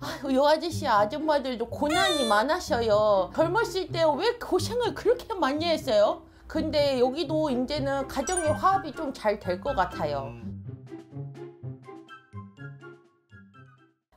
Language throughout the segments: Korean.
아유 요 아저씨 아줌마들도 고난이 많으셔요 젊었을 때 왜 고생을 그렇게 많이 했어요? 근데 여기도 이제는 가정의 화합이 좀 잘 될 것 같아요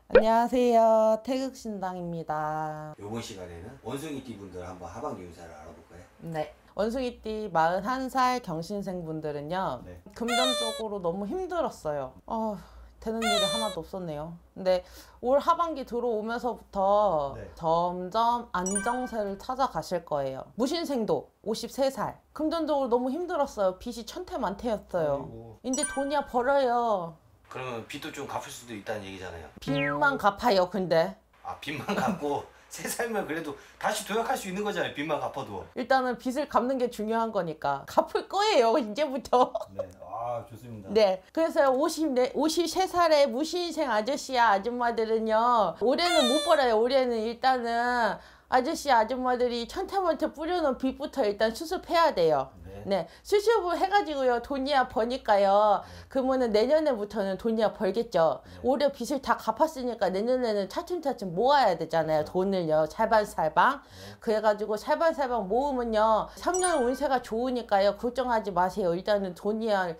안녕하세요 태극신당입니다 요번 시간에는 원숭이띠 분들 한번 하방기 운사를 알아볼까요? 네 원숭이띠 41살 경신생 분들은요 네. 금전적으로 너무 힘들었어요 어... 휴 되는 일이 하나도 없었네요. 근데 올 하반기 들어오면서부터 네. 점점 안정세를 찾아가실 거예요. 무신생도 53살. 금전적으로 너무 힘들었어요. 빚이 천태만태였어요. 아이고. 이제 돈이야 벌어요. 그러면 빚도 좀 갚을 수도 있다는 얘기잖아요. 빚만 갚아요, 근데. 아, 빚만 갚고 세 살면 그래도 다시 도약할 수 있는 거잖아요. 빚만 갚아도. 일단은 빚을 갚는 게 중요한 거니까 갚을 거예요, 이제부터. 네. 아, 좋습니다. 네. 그래서 50, 53살의 무신생 아저씨야 아줌마들은요. 올해는 못 벌어요. 올해는 일단은 아저씨 아줌마들이 천태만태 뿌려놓은 빚부터 일단 수습해야 돼요. 네. 네 수시업을 해가지고요. 돈이야 버니까요. 네. 그러면은 내년에부터는 돈이야 벌겠죠. 네. 올해 빚을 다 갚았으니까 내년에는 차츰차츰 모아야 되잖아요. 네. 돈을요. 살방살방. 네. 그래가지고 살방살방 모으면요. 3년 운세가 좋으니까요. 걱정하지 마세요. 일단은 돈이야. 어휴,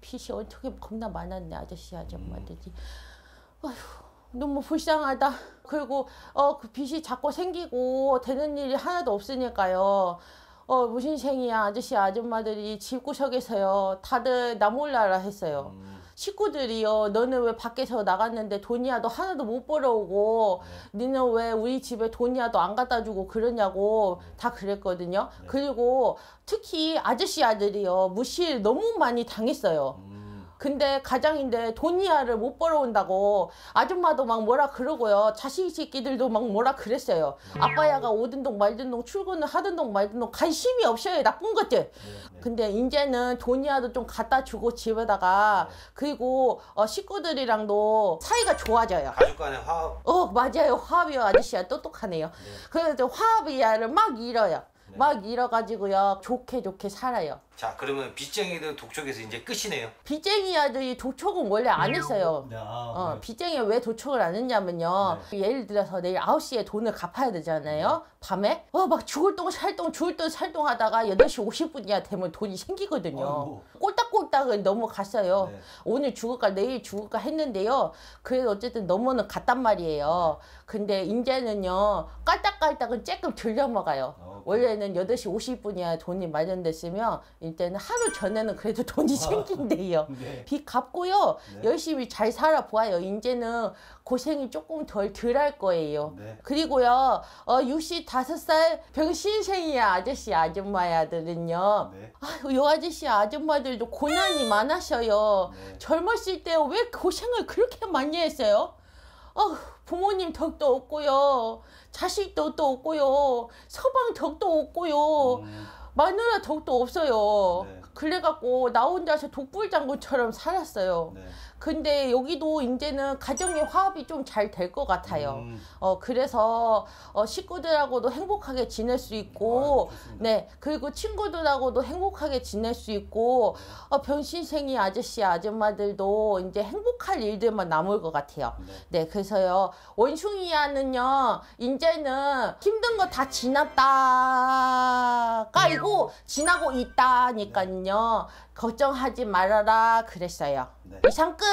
빚이 어떻게 겁나 많았네. 아저씨 아줌마들이. 어휴. 음. 너무 불쌍하다. 그리고 어 그 빚이 자꾸 생기고 되는 일이 하나도 없으니까요. 어 무슨 생이야 아저씨 아줌마들이 집구석에서요 다들 나 몰라라 했어요. 음. 식구들이요 어, 너는 왜 밖에서 나갔는데 돈이야 너 하나도 못 벌어오고 네. 너는 왜 우리 집에 돈이야 너안 갖다 주고 그러냐고 네. 다 그랬거든요. 네. 그리고 특히 아저씨 아들이요 무시를 너무 많이 당했어요. 음. 근데 가장인데 돈이야를못 벌어온다고 아줌마도 막 뭐라 그러고요. 자식 새끼들도 막 뭐라 그랬어요. 음. 아빠야가 오든 동 말든 동 출근을 하든 동 말든 동 관심이 없어요. 나쁜 것들. 네, 네. 근데 이제는 돈이야도좀 갖다 주고 집에다가 네. 그리고 어, 식구들이랑도 사이가 좋아져요. 가족 간의 화합. 어 맞아요. 화합이요. 아저씨야 똑똑하네요. 그래서 화합이야를 막 잃어요. 막 잃어가지고요. 좋게 좋게 살아요. 자 그러면 빚쟁이들 독촉에서 이제 끝이네요 빚쟁이야들이 독촉은 원래 안 네, 했어요 어, 네, 아, 어, 빚쟁이 왜 독촉을 안 했냐면요 네. 예를 들어서 내일 9시에 돈을 갚아야 되잖아요 네. 밤에 어막 죽을 똥 살똥 죽을 똥 살똥 하다가 8시 50분이야 되면 돈이 생기거든요 아이고. 꼴딱꼴딱 은 넘어갔어요 네. 오늘 죽을까 내일 죽을까 했는데요 그래도 어쨌든 넘어는 갔단 말이에요 근데 이제는요 깔딱깔딱은 조금 들려먹어요 아, 원래는 8시 50분이야 돈이 마련됐으면 일단은 하루 전에는 그래도 돈이 아, 생긴대요. 네. 빚 갚고요. 네. 열심히 잘 살아보아요. 이제는 고생이 조금 덜 덜 할 거예요. 네. 그리고요. 어, 65살 병신생이야 아저씨 아줌마야들은요. 네. 아유, 요 아저씨 아줌마들도 고난이 많으셔요. 네. 젊었을 때 왜 고생을 그렇게 많이 했어요? 어, 부모님 덕도 없고요. 자식도 또 없고요. 서방 덕도 없고요. 음. 마누라 더욱더 없어요. 네. 그래갖고 나 혼자서 독불 장군처럼 살았어요. 네. 근데 여기도 이제는 가정의 화합이 좀 잘 될 것 같아요. 음. 어 그래서 어, 식구들하고도 행복하게 지낼 수 있고, 아네 그리고 친구들하고도 행복하게 지낼 수 있고, 네. 어, 변신생이 아저씨 아줌마들도 이제 행복할 일들만 남을 것 같아요. 네, 네 그래서요 원숭이야는요 이제는 힘든 거 다 지났다가 아고 음. 지나고 있다니까요. 거거든요. 걱정하지 말아라 그랬어요. 네. 이상 끝!